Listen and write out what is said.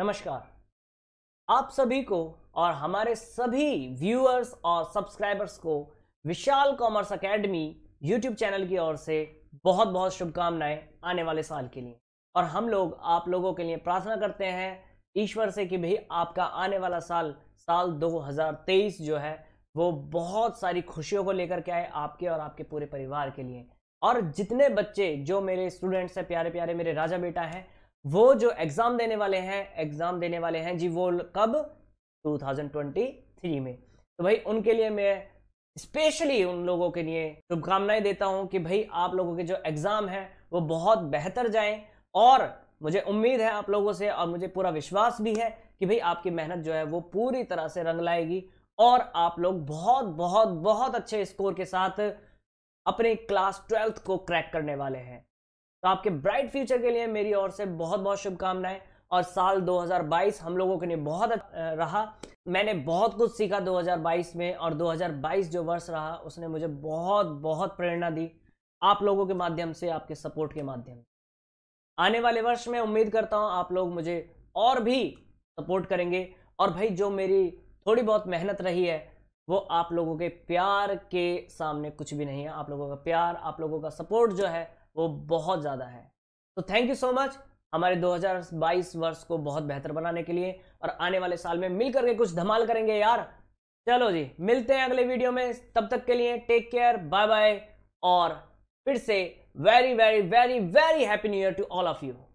नमस्कार आप सभी को और हमारे सभी व्यूअर्स और सब्सक्राइबर्स को Vishal commerce academy YouTube channel की ओर से बहुत बहुत शुभकामनाएं आने वाले साल के लिए और हम लोग आप लोगों के लिए प्रार्थना करते हैं ईश्वर से कि भाई आपका आने वाला साल साल 2023 जो है वो बहुत सारी खुशियों को लेकर के आए आपके और आपके पूरे परिवार के लिए और जितने बच्चे जो मेरे स्टूडेंट्स हैं प्यारे प्यारे मेरे राजा बेटा हैं वो जो एग्ज़ाम देने वाले हैं एग्ज़ाम देने वाले हैं जी वो कब 2023 में तो भाई उनके लिए मैं स्पेशली उन लोगों के लिए शुभकामनाएं देता हूं कि भाई आप लोगों के जो एग्ज़ाम हैं वो बहुत बेहतर जाएं और मुझे उम्मीद है आप लोगों से और मुझे पूरा विश्वास भी है कि भाई आपकी मेहनत जो है वो पूरी तरह से रंग लाएगी और आप लोग बहुत बहुत बहुत अच्छे स्कोर के साथ अपने क्लास ट्वेल्थ को क्रैक करने वाले हैं तो आपके ब्राइट फ्यूचर के लिए मेरी ओर से बहुत बहुत शुभकामनाएं और साल 2022 हम लोगों के लिए बहुत रहा मैंने बहुत कुछ सीखा 2022 में और 2022 जो वर्ष रहा उसने मुझे बहुत बहुत प्रेरणा दी आप लोगों के माध्यम से आपके सपोर्ट के माध्यम आने वाले वर्ष में उम्मीद करता हूँ आप लोग मुझे और भी सपोर्ट करेंगे और भाई जो मेरी थोड़ी बहुत मेहनत रही है वो आप लोगों के प्यार के सामने कुछ भी नहीं है आप लोगों का प्यार आप लोगों का सपोर्ट जो है वो बहुत ज़्यादा है तो थैंक यू सो मच हमारे 2022 वर्ष को बहुत बेहतर बनाने के लिए और आने वाले साल में मिल करके कुछ धमाल करेंगे यार चलो जी मिलते हैं अगले वीडियो में तब तक के लिए टेक केयर बाय बाय और फिर से very very very very happy new year to all of you